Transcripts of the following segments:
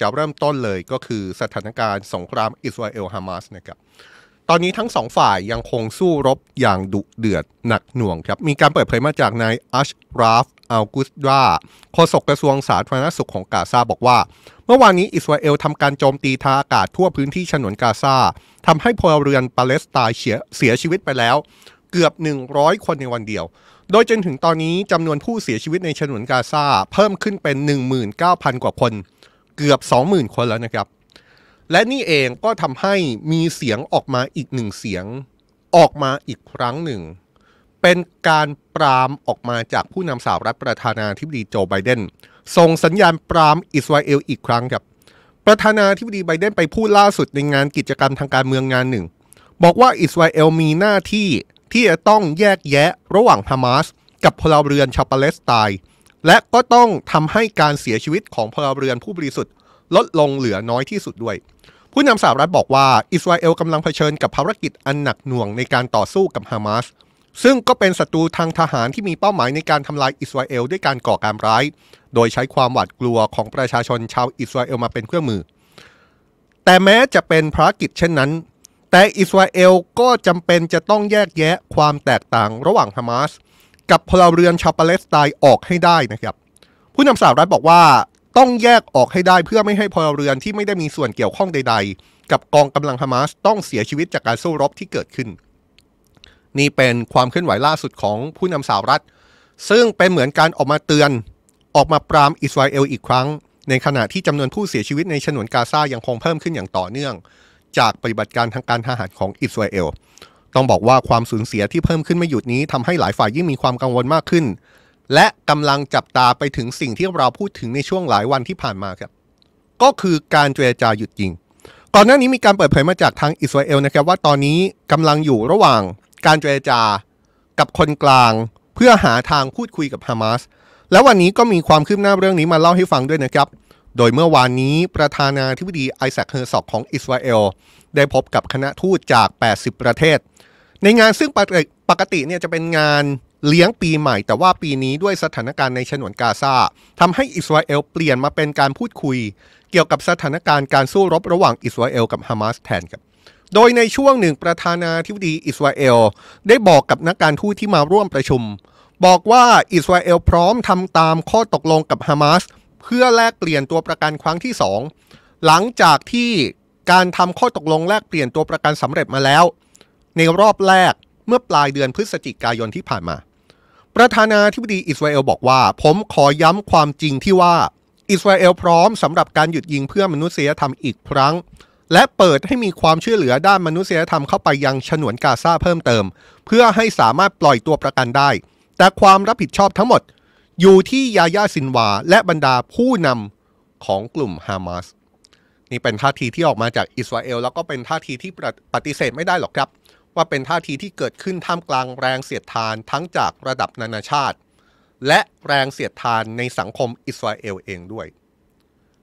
จะเริ่มต้นเลยก็คือสถานการณ์สงครามอิสราเอลฮามาสนะครับ ตอนนี้ทั้งสองฝ่ายยังคงสู้รบอย่างดุเดือดหนักหน่วงครับ มีการเปิดเผยมาจากนายอัชราฟ อัลกุสดาโฆษกกระทรวงสาธารณสุขของกาซาบอกว่า เมื่อวานนี้อิสราเอลทำการโจมตีทางอากาศทั่วพื้นที่ฉนวนกาซาทำให้พลเรือนปาเลสไตน์เสียชีวิตไปแล้ว เกือบ 100 คนในวันเดียว โดยจนถึงตอนนี้จำนวนผู้เสียชีวิตในฉนวนกาซาเพิ่มขึ้นเป็น 19,000 กว่าคนเกือบ 20,000 คนแล้วนะครับ และนี่เองก็ทำให้มีเสียงออกมาอีกหนึ่งเสียงออกมาอีกครั้งหนึ่ง เป็นการปรามออกมาจากผู้นำสาวรัฐประธานาธิบดีโจไบเดนส่งสัญญาณปรามอิสราเอลอีกครั้งครับ ประธานาธิบดีไบเดนไปพูดล่าสุดในงานกิจกรรมทางการเมืองงานหนึ่ง บอกว่าอิสราเอลมีหน้าที่ที่จะต้องแยกแยะระหว่างฮามาส กับพลเรือนชาวปาเลสไตน์และก็ต้องทำให้การเสียชีวิตของพลเรือนผู้บริสุทธิ์ ลดลงเหลือน้อยที่สุดด้วย ผู้นำสหรัฐบอกว่าอิสราเอลกำลังเผชิญกับภารกิจอันหนักหน่วงในการต่อสู้กับฮามาสซึ่งก็เป็นศัตรูทางทหารที่มีเป้าหมายในการทำลายอิสราเอลด้วยการก่อการร้าย โดยใช้ความหวาดกลัวของประชาชนชาวอิสราเอลมาเป็นเครื่องมือ แต่แม้จะเป็นภารกิจเช่นนั้น แต่อิสราเอลก็จำเป็นจะต้องแยกแยะความแตกต่างระหว่างฮามาสกับพลเรือนชาวปาเลสไตน์ออกให้ได้นะครับผู้นำสหรัฐบอกว่าต้องแยกออกให้ได้เพื่อไม่ให้พลเรือนที่ไม่ได้มีส่วนเกี่ยวข้องใดๆ กับกองกำลังฮามาสต้องเสียชีวิตจากการสู้รบที่เกิดขึ้น นี่เป็นความเคลื่อนไหวล่าสุดของผู้นำสหรัฐ ซึ่งเป็นเหมือนการออกมาเตือนออกมาปรามอิสราเอลอีกครั้ง ในขณะที่จำนวนผู้เสียชีวิตในฉนวนกาซายังคงเพิ่มขึ้นอย่างต่อเนื่อง จากปฏิบัติการทางการทหารของอิสราเอลต้องบอกว่าความสูญเสียที่เพิ่มขึ้นไม่หยุดนี้ทำให้หลายฝ่ายยิ่งมีความกังวลมากขึ้น และกำลังจับตาไปถึงสิ่งที่เราพูดถึงในช่วงหลายวันที่ผ่านมาครับก็คือการเจรจาหยุดยิง ก่อนหน้านี้มีการเปิดเผยมาจากทางอิสราเอลนะครับว่าตอนนี้กำลังอยู่ระหว่างการเจรจากับคนกลาง เพื่อหาทางพูดคุยกับฮามาสและวันนี้ก็มีความคืบหน้าเรื่องนี้มาเล่าให้ฟังด้วยนะครับโดยเมื่อวานนี้ประธานาธิบดีไอแซค เฮอร์ซอกของอิสราเอลได้พบกับคณะทูตจาก 80 ประเทศในงานซึ่งปกติเนี่ยจะเป็นงานเลี้ยงปีใหม่ แต่ว่าปีนี้ด้วยสถานการณ์ในฉนวนกาซาทำให้อิสราเอลเปลี่ยนมาเป็นการพูดคุย เกี่ยวกับสถานการณ์การสู้รบระหว่างอิสราเอลกับฮามาสแทนครับโดยในช่วงหนึ่งประธานาธิบดี อิสราเอลได้บอกกับนักการทูตที่มาร่วมประชุม บอกว่าอิสราเอลพร้อมทำตามข้อตกลงกับฮามาสเพื่อแลกเปลี่ยนตัวประกันครั้งที่สองหลังจากที่การทำข้อตกลงแลกเปลี่ยนตัวประกันสำเร็จมาแล้วในรอบแรกเมื่อปลายเดือนพฤศจิกายนที่ผ่านมา ประธานาธิบดีอิสราเอลบอกว่า ผมขอย้ำความจริงที่ว่าอิสราเอลพร้อมสำหรับการหยุดยิงเพื่อมนุษยธรรมอีกครั้ง และเปิดให้มีความช่วยเหลือด้านมนุษยธรรมเข้าไปยังฉนวนกาซาเพิ่มเติม เพื่อให้สามารถปล่อยตัวประกันได้ แต่ความรับผิดชอบทั้งหมด อยู่ที่ยายาซินวาและบรรดาผู้นำของกลุ่มฮามาสนี่เป็นท่าทีที่ออกมาจากอิสราเอลแล้วก็เป็นท่าทีที่ปฏิเสธไม่ได้หรอกครับว่าเป็นท่าทีที่เกิดขึ้นท่ามกลางแรงเสียดทานทั้งจากระดับนานาชาติ และแรงเสียดทานในสังคมอิสราเอลเองด้วย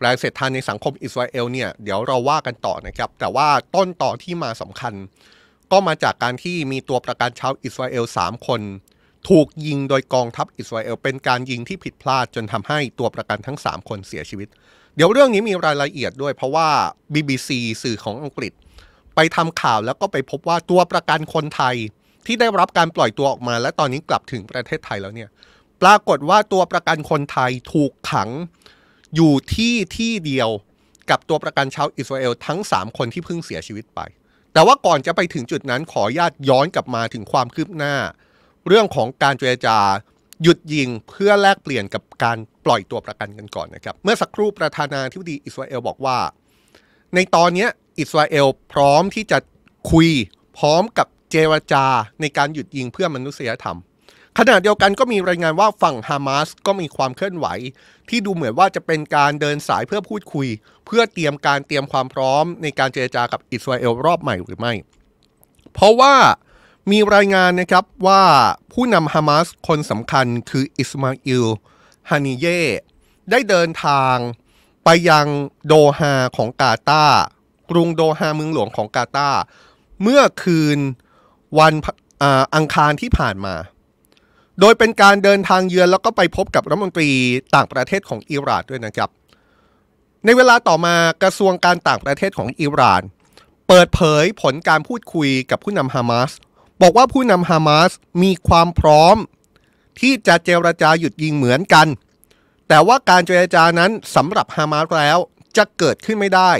แรงเสียดทานในสังคมอิสราเอลเนี่ยเดี๋ยวเราว่ากันต่อนะครับแต่ว่าต้นต่อที่มาสำคัญ ก็มาจากการที่มีตัวประกันชาวอิสราเอล3คน ถูกยิงโดยกองทัพอิสราเอลเป็นการยิงที่ผิดพลาดจนทำให้ตัวประกันทั้ง 3 คนเสียชีวิต เดี๋ยวเรื่องนี้มีรายละเอียดด้วย เพราะว่า BBC สื่อของอังกฤษไปทำข่าวแล้วก็ไปพบว่าตัวประกันคนไทยที่ได้รับการปล่อยตัวออกมา และตอนนี้กลับถึงประเทศไทยแล้วเนี่ยปรากฏว่าตัวประกันคนไทยถูกขังอยู่ที่ที่เดียวกับตัวประกันชาวอิสราเอลทั้ง 3 คนที่เพิ่งเสียชีวิตไป แต่ว่าก่อนจะไปถึงจุดนั้นขอญาตย้อนกลับมาถึงความคืบหน้า เรื่องของการเจรจาหยุดยิงเพื่อแลกเปลี่ยนกับการปล่อยตัวประกันกันก่อนนะครับเมื่อสักครู่ประธานาธิบดีอิสราเอลบอกว่า ในตอนนี้อิสราเอลพร้อมที่จะคุยพร้อมกับเจรจาในการหยุดยิงเพื่อมนุษยธรรม ขณะเดียวกันก็มีรายงานว่าฝั่งฮามาสก็มีความเคลื่อนไหวที่ดูเหมือนว่าจะเป็นการเดินสายเพื่อพูดคุย เพื่อเตรียมการเตรียมความพร้อม ในการเจรจากับอิสราเอลรอบใหม่หรือไม่ เพราะว่ามีรายงานนะครับว่าผู้นำฮามาสคนสำคัญคืออิสมาอิล ฮานิเย่ได้เดินทางไปยังโดฮาของกาตาร์กรุงโดฮาเมืองหลวงของกาตาร์เมื่อคืนวันอังคารที่ผ่านมา โดยเป็นการเดินทางเยือนแล้วก็ไปพบกับรัฐมนตรีต่างประเทศของอิหร่านด้วยนะครับ ในเวลาต่อมากระทรวงการต่างประเทศของอิหร่าน เปิดเผยผลการพูดคุยกับผู้นำฮามาส บอกว่าผู้นำฮามาสมีความพร้อมที่จะเจรจาหยุดยิงเหมือนกัน แต่ว่าการเจรจานั้นสำหรับฮามาสแล้วจะเกิดขึ้นไม่ได้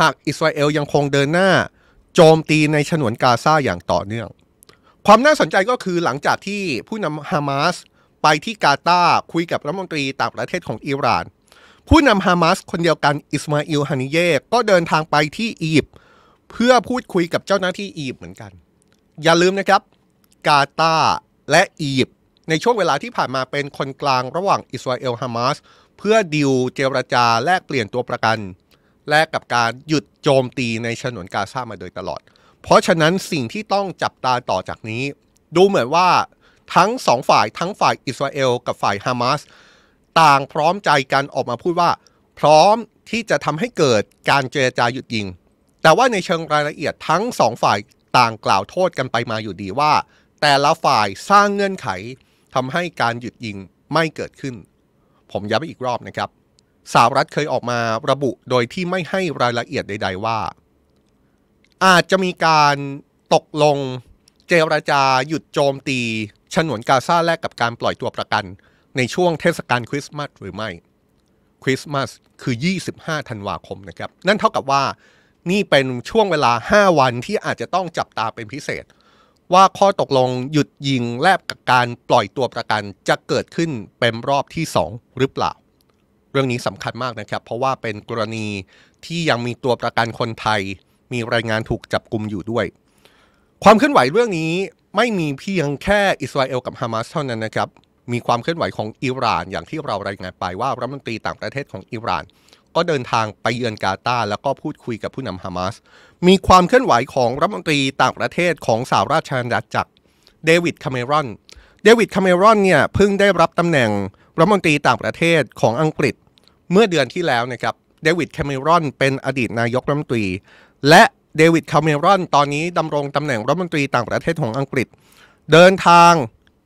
หากอิสราเอลยังคงเดินหน้า โจมตีในฉนวนกาซาอย่างต่อเนื่อง ความน่าสนใจก็คือหลังจากที่ผู้นำฮามาสไปที่กาตาคุยกับรัฐมนตรี ต่างประเทศของอิหร่าน ผู้นำฮามาสคนเดียวกันอิสมาอิลฮานิเย ก็เดินทางไปที่อียิปต์เพื่อพูดคุยกับเจ้าหน้าที่อียิปต์เหมือนกัน อย่าลืมนะครับ กาตาและอียิปต์ในช่วงเวลาที่ผ่านมาเป็นคนกลางระหว่างอิสราเอลฮามาสเพื่อดิวเจรจาแลกเปลี่ยนตัวประกันแลกกับการหยุดโจมตีในฉนวนกาซามาโดยตลอด เพราะฉะนั้นสิ่งที่ต้องจับตาต่อจากนี้ ดูเหมือนว่าทั้งสองฝ่ายทั้งฝ่ายอิสราเอลกับฝ่ายฮามาสต่างพร้อมใจกันออกมาพูดว่า พร้อมที่จะทำให้เกิดการเจรจาหยุดยิง แต่ว่าในเชิงรายละเอียดทั้งสองฝ่ายต่างกล่าวโทษกันไปมาอยู่ดีว่า แต่ละฝ่ายสร้างเงื่อนไขทำให้การหยุดยิงไม่เกิดขึ้น ผมย้ำอีกรอบนะครับสหรัฐเคยออกมาระบุโดยที่ไม่ให้รายละเอียดใดๆว่า อาจจะมีการตกลงเจรจาหยุดโจมตี ฉนวนกาซาแลกกับการปล่อยตัวประกันในช่วงเทศกาลคริสต์มาสหรือไม่คริสต์มาสคือ 25ธันวาคมนะครับ นั่นเท่ากับว่านี่เป็นช่วงเวลา 5 วันที่อาจจะต้องจับตาเป็นพิเศษ ว่าข้อตกลงหยุดยิงแลกกับการปล่อยตัวประกันจะเกิดขึ้นเป็นรอบที่2หรือเปล่ารื่องนี้สำคัญมากนะครับเพราะว่าเป็นกรณีที่ยังมีตัวประกันคนไทย มีรายงานถูกจับกลุมอยู่ด้วย ความเคลื่อนไหวเรื่องนี้ไม่มีเพียงแค่อิสราเอลกับฮามาสเท่านั้นนะครับมีความเคลื่อนไหวของอิหร่าน อย่างที่เรารายงานไปว่า รัฐมนตรีต่างประเทศของอิหร่าน ก็เดินทางไปเยือนกาตาร์แล้วก็พูดคุยกับผู้นำฮามาสมีความเคลื่อนไหวของรัฐมนตรีต่างประเทศของสหราชอาณาจักรเดวิดคาเมรอนเดวิดคาเมรอนเนี่ยเพิ่งได้รับตำแหน่งรัฐมนตรีต่างประเทศของอังกฤษเมื่อเดือนที่แล้วนะครับเดวิดแคเมรอนเป็นอดีตนายกรัฐมนตรี และเดวิดแคเมรอนตอนนี้ดำรงตำแหน่งรัฐมนตรีต่างประเทศของอังกฤษ เดินทาง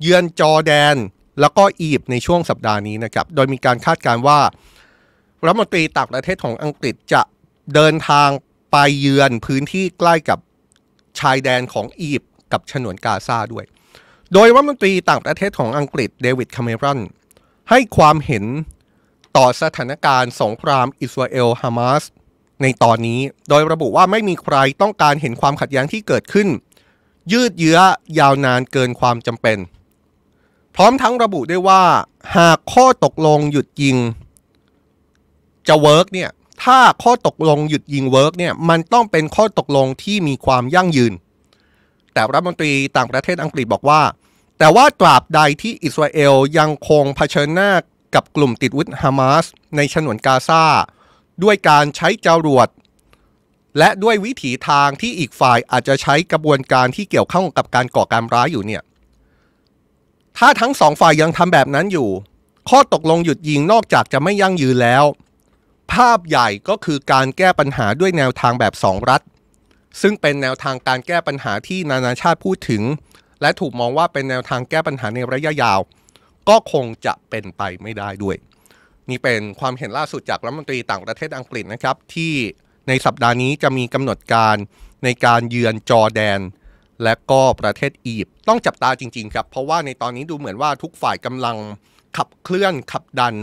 เยือนจอร์แดนแล้วก็อียิปต์ในช่วงสัปดาห์นี้นะครับ โดยมีการคาดการว่า รัฐมนตรีต่างประเทศของอังกฤษจะเดินทางไปเยือนพื้นที่ใกล้กับชายแดนของอียิปต์กับฉนวนกาซาด้วย โดยรัฐมนตรีต่างประเทศของอังกฤษเดวิดคาเมรอนให้ความเห็นต่อสถานการณ์สงครามอิสราเอลฮามาสในตอนนี้โดยระบุว่าไม่มีใครต้องการเห็นความขัดแย้งที่เกิดขึ้น ยืดเยื้อยาวนานเกินความจำเป็น พร้อมทั้งระบุด้วยว่า หากข้อตกลงหยุดยิงจะเวิร์กเนี่ย ถ้าข้อตกลงหยุดยิงเวิร์กเนี่ย มันต้องเป็นข้อตกลงที่มีความยั่งยืน แต่รัฐมนตรีต่างประเทศอังกฤษบอกว่า แต่ว่าตราบใดที่อิสราเอลยังคงเผชิญหน้ากับกลุ่มติดวุฒิฮามาสในฉนวนกาซาด้วยการใช้จรวดและด้วยวิถีทางที่อีกฝ่ายอาจจะใช้กระบวนการที่เกี่ยวข้องกับการก่อการร้ายอยู่เนี่ยถ้าทั้งสองฝ่ายยังทำแบบนั้นอยู่ ข้อตกลงหยุดยิงนอกจากจะไม่ยั่งยืนแล้ว ภาพใหญ่ก็คือการแก้ปัญหาด้วยแนวทางแบบสองรัฐ ซึ่งเป็นแนวทางการแก้ปัญหาที่นานาชาติพูดถึง และถูกมองว่าเป็นแนวทางแก้ปัญหาในระยะยาวก็คงจะเป็นไปไม่ได้ด้วย นี่เป็นความเห็นล่าสุดจากรัฐมนตรีต่างประเทศอังกฤษนะครับ ที่ในสัปดาห์นี้จะมีกำหนดการในการเยือนจอร์แดน และก็ประเทศอียิปต์ต้องจับตาจริงๆครับ เพราะว่าในตอนนี้ดูเหมือนว่าทุกฝ่ายกำลังขับเคลื่อนขับดัน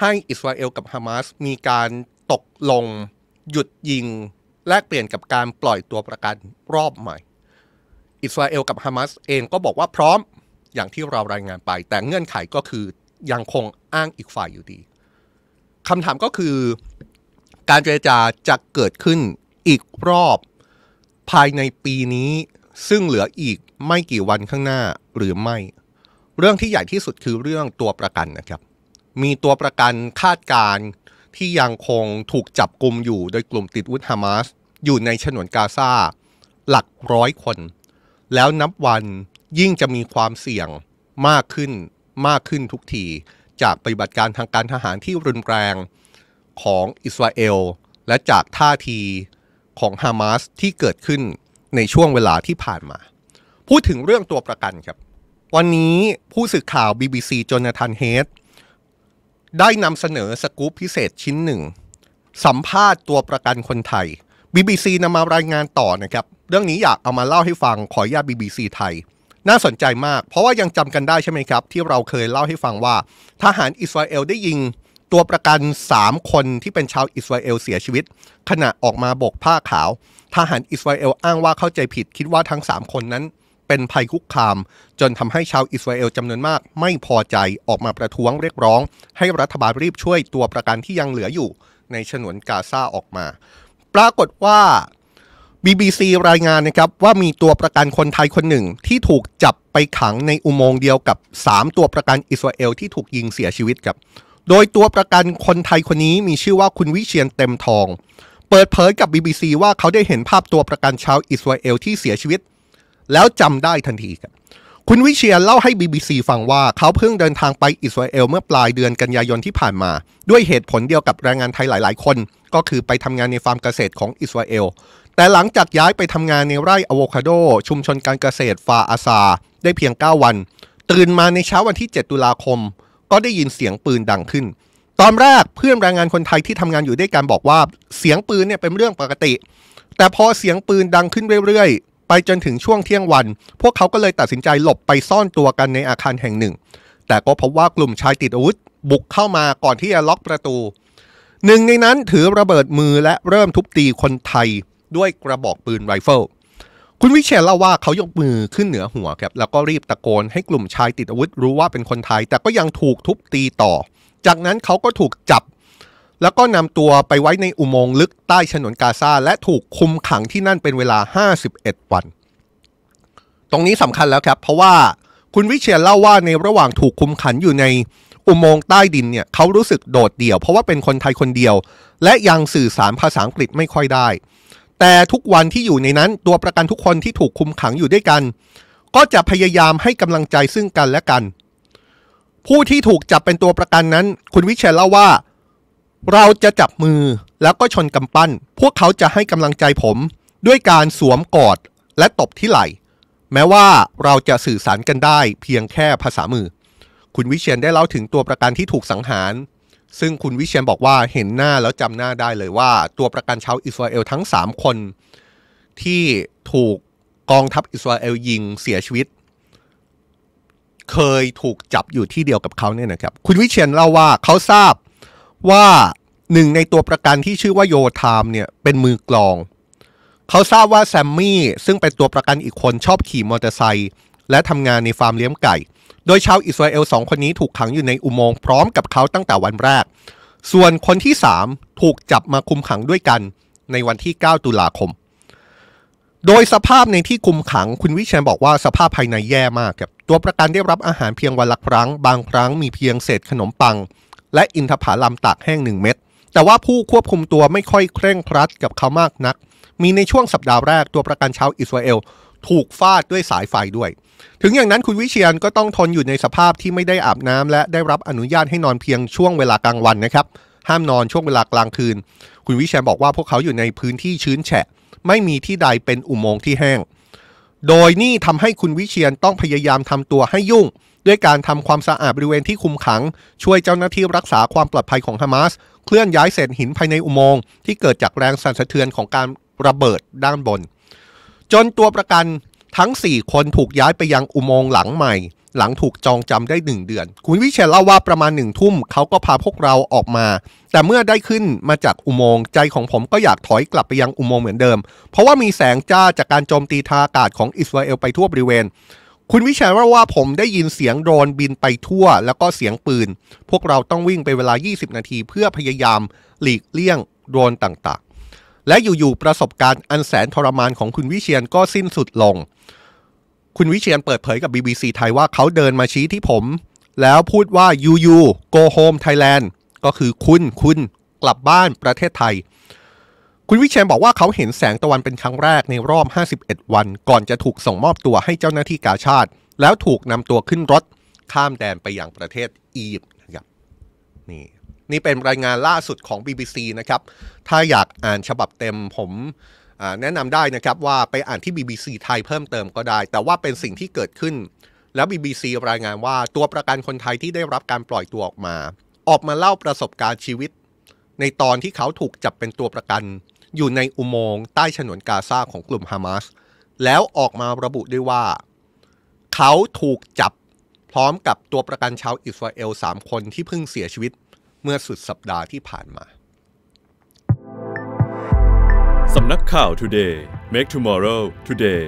ให้อิสราเอลกับฮามาสมีการตกลงหยุดยิงแลกเปลี่ยนกับการปล่อยตัวประกันรอบใหม่อิสราเอลกับฮามาสเองก็บอกว่าพร้อมอย่างที่เรารายงานไป แต่เงื่อนไขก็คือยังคงอ้างอีกฝ่ายอยู่ดีคำถามก็คือ การเจรจาจะเกิดขึ้นอีกรอบภายในปีนี้ซึ่งเหลืออีกไม่กี่วันข้างหน้าหรือไม่ เรื่องที่ใหญ่ที่สุดคือเรื่องตัวประกันนะครับมีตัวประกันคาดการที่ยังคงถูกจับกลุ่มอยู่โดยกลุ่มติดวุฒิฮามาสอยู่ในฉนวนกาซาหลักร้อยคน แล้วนับวันยิ่งจะมีความเสี่ยงมากขึ้นมากขึ้นทุกทีจากปฏิบัติการทางการทหารที่รุนแรง ของอิสราเอลและจากท่าทีของฮามาสที่เกิดขึ้นในช่วงเวลาที่ผ่านมา พูดถึงเรื่องตัวประกันครับ วันนี้ผู้สื่อข่าว BBC จนาธาน เฮดได้นำเสนอสกู๊ปพิเศษชิ้นหนึ่ง สัมภาษณ์ตัวประกันคนไทย BBC นำมารายงานต่อนะครับ เรื่องนี้อยากเอามาเล่าให้ฟัง ขออนุญาต BBC ไทยน่าสนใจมาก เพราะว่ายังจำกันได้ใช่ไหมครับ ที่เราเคยเล่าให้ฟังว่าทหารอิสราเอลได้ยิงตัวประกัน 3 คนที่เป็นชาวอิสราเอลเสียชีวิต ขณะออกมาบกผ้าขาวทหารอิสราเอลอ้างว่าเข้าใจผิดคิดว่าทั้ง 3 คนนั้น เป็นภัยคุกคาม จนทำให้ชาวอิสราเอลจำนวนมากไม่พอใจออกมาประท้วงเรียกร้อง ให้รัฐบาลรีบช่วยตัวประกันที่ยังเหลืออยู่ ในฉนวนกาซาออกมา ปรากฏว่า BBC รายงาน นะครับ ว่ามีตัวประกันคนไทยคนหนึ่งที่ถูกจับไปขังในอุโมงค์เดียวกับ 3ตัวประกันอิสราเอลที่ถูกยิงเสียชีวิตครับโดยตัวประกันคนไทยคนนี้มีชื่อว่าคุณวิเชียนเต็มทอง เปิดเผยกับ BBC ว่าเขาได้เห็นภาพตัวประกันชาวอิสราเอลที่เสียชีวิต แล้วจำได้ทันทีครับคุณวิเชียนเล่าให้ BBC ฟังว่าเขาเพิ่งเดินทางไปอิสราเอลเมื่อปลายเดือนกันยายนที่ผ่านมา ด้วยเหตุผลเดียวกับแรงงานไทยหลาย ๆ คน ก็คือไปทำงานในฟาร์มเกษตรของอิสราเอลแต่หลังจากย้ายไปทำงานในไร่อะโวคาโดชุมชนการเกษตรฟาอาซาได้เพียง 9 วัน ตื่นมาในเช้าวันที่ 7 ตุลาคม ก็ได้ยินเสียงปืนดังขึ้น ตอนแรกเพื่อนแรงงานคนไทยที่ทำงานอยู่ด้วยกันบอกว่าเสียงปืนเนี่ยเป็นเรื่องปกติ แต่พอเสียงปืนดังขึ้นเรื่อยๆ ไปจนถึงช่วงเที่ยงวัน พวกเขาก็เลยตัดสินใจหลบไปซ่อนตัวกันในอาคารแห่งหนึ่ง แต่ก็พบว่ากลุ่มชายติดอาวุธ บุกเข้ามาก่อนที่จะล็อกประตูหนึ่งในนั้นถือระเบิดมือและเริ่มทุบตีคนไทยด้วยกระบอกปืนไรเฟิล คุณวิเชียรเล่าว่าเขายกมือขึ้นเหนือหัวครับ แล้วก็รีบตะโกนให้กลุ่มชายติดอาวุธรู้ว่าเป็นคนไทย แต่ก็ยังถูกทุบตีต่อ จากนั้นเขาก็ถูกจับ แล้วก็นำตัวไปไว้ในอุโมงค์ลึกใต้ฉนนกาซา และถูกคุมขังที่นั่นเป็นเวลา 51 วัน ตรงนี้สำคัญแล้วครับ เพราะว่าคุณวิเชียรเล่าว่าในระหว่างถูกคุมขังอยู่ในอุโมงค์ใต้ดินเนี่ย เขารู้สึกโดดเดี่ยวเพราะว่าเป็นคนไทยคนเดียว และยังสื่อสารภาษาอังกฤษไม่ค่อยได้แต่ทุกวันที่อยู่ในนั้นตัวประกันทุกคนที่ถูกคุมขังอยู่ด้วยกัน ก็จะพยายามให้กำลังใจซึ่งกันและกัน ผู้ที่ถูกจับเป็นตัวประกันนั้น คุณวิเชียเล่าว่า เราจะจับมือแล้วก็ชนกำปั้น พวกเขาจะให้กำลังใจผม ด้วยการสวมกอดและตบที่ไหล่แม้ว่าเราจะสื่อสารกันได้เพียงแค่ภาษามือ คุณวิเชียนได้เล่าถึงตัวประกันที่ถูกสังหารซึ่งคุณวิเชียนบอกว่าเห็นหน้าแล้วจำหน้าได้เลยว่า ตัวประกันชาวอิสราเอลทั้ง 3 คน ที่ถูกกองทัพอิสราเอลยิงเสียชีวิต เคยถูกจับอยู่ที่เดียวกับเขาเนี่ยนะครับ คุณวิเชียนเล่าว่าเขาทราบว่าหนึ่งในตัวประกันที่ชื่อว่าโยธามเนี่ยเป็นมือกลองเขาทราบว่าแซมมี่ซึ่งเป็นตัวประกันอีกคนชอบขี่มอเตอร์ไซค์และทำงานในฟาร์มเลี้ยงไก่โดยชาวอิสราเอลสองคนนี้ถูกขังอยู่ในอุโมงค์พร้อมกับเขาตั้งแต่วันแรก ส่วนคนที่ 3 ถูกจับมาคุมขังด้วยกันในวันที่ 9 ตุลาคม โดยสภาพในที่คุมขัง คุณวิเชียนบอกว่าสภาพภายในแย่มากครับตัวประกันได้รับอาหารเพียงวันละครั้ง บางครั้งมีเพียงเศษขนมปัง และอินทผลัมตากแห้งหนึ่งเม็ดแต่ว่าผู้ควบคุมตัวไม่ค่อยเคร่งครัดกับเขามากนัก มีในช่วงสัปดาห์แรกตัวประกันชาวอิสราเอลถูกฟาดด้วยสายไฟด้วยถึงอย่างนั้นคุณวิเชียนก็ต้องทนอยู่ในสภาพที่ไม่ได้อาบน้ำ และได้รับอนุญาตให้นอนเพียงช่วงเวลากลางวันนะครับ ห้ามนอนช่วงเวลากลางคืน คุณวิเชียนบอกว่าพวกเขาอยู่ในพื้นที่ชื้นแฉะ ไม่มีที่ใดเป็นอุโมงค์ที่แห้ง โดยนี่ทำให้คุณวิเชียนต้องพยายามทำตัวให้ยุ่ง ด้วยการทำความสะอาดบริเวณที่คุมขัง ช่วยเจ้าหน้าที่รักษาความปลอดภัยของฮามาส เคลื่อนย้ายเศษหินภายในอุโมงค์ที่เกิดจากแรงสั่นสะเทือนของการระเบิดด้านบน จนตัวประกันทั้ง 4 คนถูกย้ายไปยังอุโมงค์หลังใหม่ หลังถูกจองจำได้ 1 เดือน คุณวิเชลเล่าว่าประมาณหนึ่งทุ่มเขาก็พาพวกเราออกมา แต่เมื่อได้ขึ้นมาจากอุโมงค์ใจของผมก็อยากถอยกลับไปยังอุโมงค์เหมือนเดิม เพราะว่ามีแสงจ้าจากการโจมตีทางอากาศของอิสราเอลไปทั่วบริเวณ คุณวิชัยว่าว่าผมได้ยินเสียงโดรนบินไปทั่วแล้วก็เสียงปืน พวกเราต้องวิ่งไปเวลา 20 นาที เพื่อพยายาม หลีกเลี่ยงโดรนต่างและอยู่ ๆ ประสบการณ์อันแสนทรมานของคุณวิเชียนก็สิ้นสุดลง คุณวิเชียนเปิดเผยกับ BBC ไทยว่าเขาเดินมาชี้ที่ผม แล้วพูดว่ายูยูโกโฮมไทยแลนด์ก็คือคุณคุณกลับบ้านประเทศไทย คุณวิเชียนบอกว่าเขาเห็นแสงตะวันเป็นครั้งแรกในรอบ 51 วัน ก่อนจะถูกส่งมอบตัวให้เจ้าหน้าที่กาชาติแล้วถูกนำตัวขึ้นรถข้ามแดนไปยังประเทศอียิปต์นะครับนี่นี่เป็นรายงานล่าสุดของ BBC นะครับ ถ้าอยากอ่านฉบับเต็มผมแนะนำได้นะครับว่าไปอ่านที่ BBC ไทยเพิ่มเติมก็ได้ แต่ว่าเป็นสิ่งที่เกิดขึ้น แล้ว BBC รายงานว่าตัวประกันคนไทยที่ได้รับการปล่อยตัวออกมา ออกมาเล่าประสบการณ์ชีวิต ในตอนที่เขาถูกจับเป็นตัวประกัน อยู่ในอุโมงค์ใต้ฉนวนกาซาของกลุ่มฮามาสแล้วออกมาระบุด้วยว่า เขาถูกจับพร้อมกับตัวประกันชาวอิสราเอล3คนที่เพิ่งเสียชีวิตเมื่อสุดสัปดาห์ที่ผ่านมา สำนักข่าว Today Make Tomorrow Today